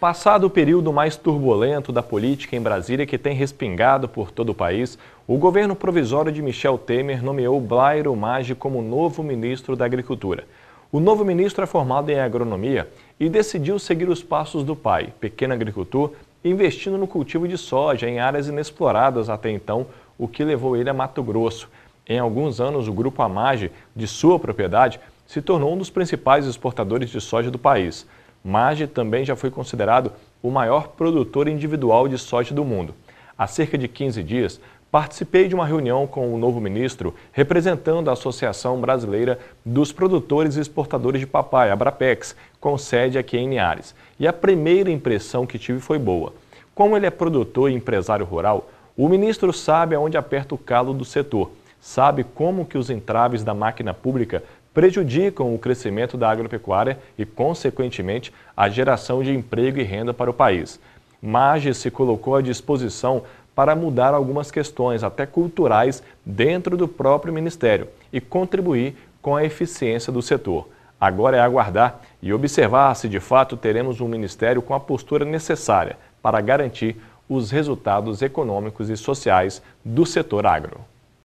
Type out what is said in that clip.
Passado o período mais turbulento da política em Brasília, que tem respingado por todo o país, o governo provisório de Michel Temer nomeou Blairo Maggi como novo ministro da Agricultura. O novo ministro é formado em agronomia e decidiu seguir os passos do pai, pequeno agricultor, investindo no cultivo de soja em áreas inexploradas até então, o que levou ele a Mato Grosso. Em alguns anos, o grupo Amage, de sua propriedade, se tornou um dos principais exportadores de soja do país. Mage também já foi considerado o maior produtor individual de soja do mundo. Há cerca de 15 dias, participei de uma reunião com o novo ministro representando a Associação Brasileira dos Produtores e Exportadores de Papai, a Abrapex, com sede aqui em Niares. E a primeira impressão que tive foi boa. Como ele é produtor e empresário rural, o ministro sabe aonde aperta o calo do setor, sabe como que os entraves da máquina pública prejudicam o crescimento da agropecuária e, consequentemente, a geração de emprego e renda para o país. Mage se colocou à disposição para mudar algumas questões, até culturais, dentro do próprio Ministério e contribuir com a eficiência do setor. Agora é aguardar e observar se de fato teremos um Ministério com a postura necessária para garantir os resultados econômicos e sociais do setor agro.